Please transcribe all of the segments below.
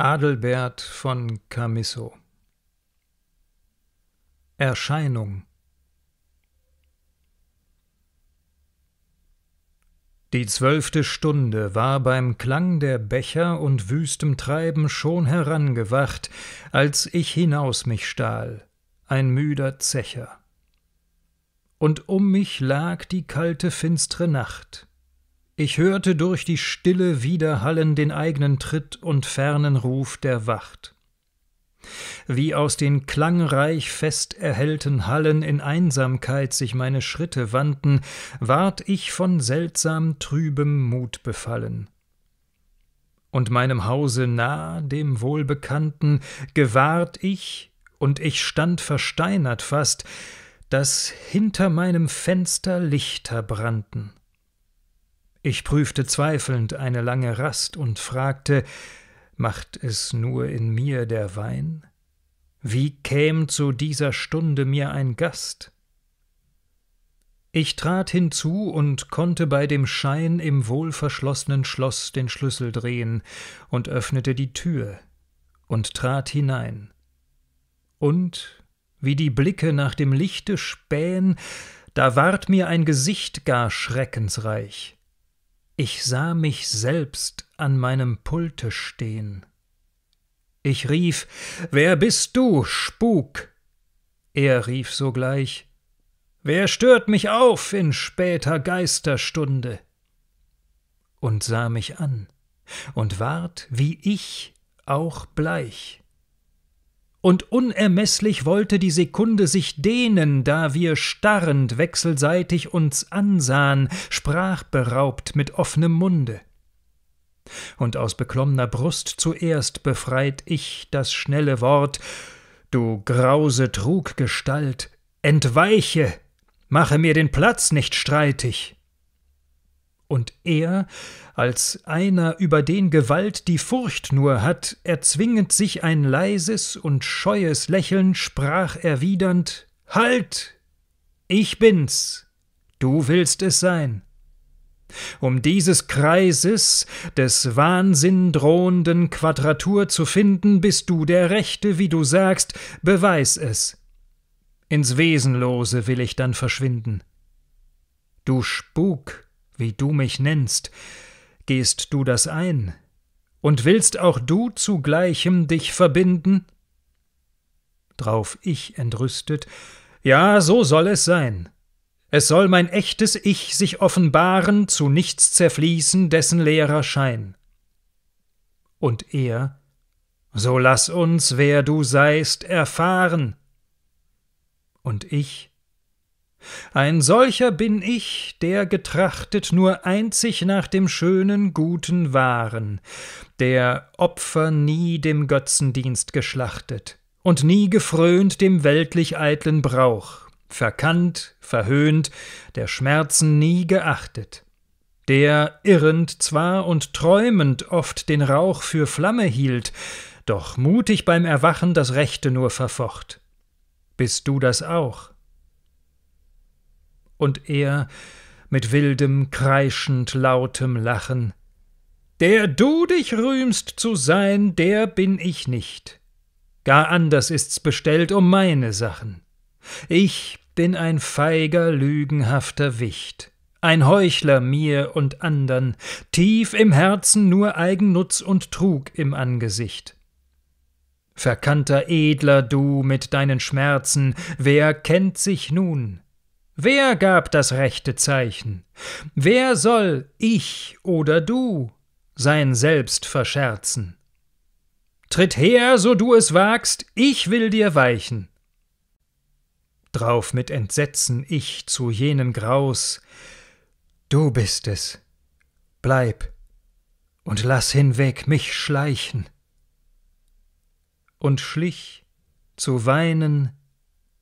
Adelbert von Camisso Erscheinung Die zwölfte Stunde war beim Klang der Becher und wüstem Treiben schon herangewacht, als ich hinaus mich stahl, ein müder Zecher. Und um mich lag die kalte, finstre Nacht. Ich hörte durch die Stille widerhallen den eigenen Tritt und fernen Ruf der Wacht. Wie aus den klangreich fest erhellten Hallen in Einsamkeit sich meine Schritte wandten, ward ich von seltsam trübem Mut befallen. Und meinem Hause nah, dem Wohlbekannten, gewahrt ich, und ich stand versteinert fast, daß hinter meinem Fenster Lichter brannten. Ich prüfte zweifelnd eine lange Rast und fragte, macht es nur in mir der Wein? Wie käm zu dieser Stunde mir ein Gast? Ich trat hinzu und konnte bei dem Schein im wohlverschlossenen Schloss den Schlüssel drehen und öffnete die Tür und trat hinein. Und, wie die Blicke nach dem Lichte spähen, da ward mir ein Gesicht gar schreckensreich. Ich sah mich selbst an meinem Pulte stehen. Ich rief Wer bist du, Spuk? Er rief sogleich Wer stört mich auf in später Geisterstunde? und sah mich an und ward wie ich auch bleich und unermeßlich wollte die Sekunde sich dehnen, da wir starrend wechselseitig uns ansahen, sprachberaubt mit offenem Munde. Und aus beklommener Brust zuerst befreit ich das schnelle Wort Du grause Truggestalt, entweiche, mache mir den Platz nicht streitig. Und er, als einer, über den Gewalt die Furcht nur hat, erzwingend sich ein leises und scheues Lächeln, sprach erwidernd Halt. Ich bin's. Du willst es sein. Um dieses Kreises, des Wahnsinn drohenden Quadratur zu finden, bist du der Rechte, wie du sagst, beweis es. Ins Wesenlose will ich dann verschwinden. Du Spuk, wie du mich nennst, gehst du das ein? Und willst auch du zu gleichem dich verbinden? Drauf ich entrüstet, ja, so soll es sein. Es soll mein echtes Ich sich offenbaren, zu nichts zerfließen, dessen leerer Schein. Und er, so lass uns, wer du seist, erfahren. Und ich, ein solcher bin ich, der getrachtet nur einzig nach dem schönen, guten Wahren, der Opfer nie dem Götzendienst geschlachtet und nie gefrönt dem weltlich eitlen Brauch, verkannt, verhöhnt, der Schmerzen nie geachtet, der irrend zwar und träumend oft den Rauch für Flamme hielt, doch mutig beim Erwachen das Rechte nur verfocht. Bist du das auch? und er mit wildem, kreischend lautem Lachen Der du dich rühmst zu sein, der bin ich nicht. Gar anders ist's bestellt um meine Sachen. Ich bin ein feiger, lügenhafter Wicht, ein Heuchler mir und andern, tief im Herzen nur Eigennutz und Trug im Angesicht. Verkannter Edler du mit deinen Schmerzen, wer kennt sich nun? Wer gab das rechte Zeichen? Wer soll ich oder du sein Selbst verscherzen? Tritt her, so du es wagst, ich will dir weichen. Drauf mit Entsetzen ich zu jenen Graus, du bist es, bleib und lass hinweg mich schleichen. Und schlich zu weinen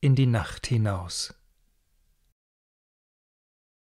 in die Nacht hinaus.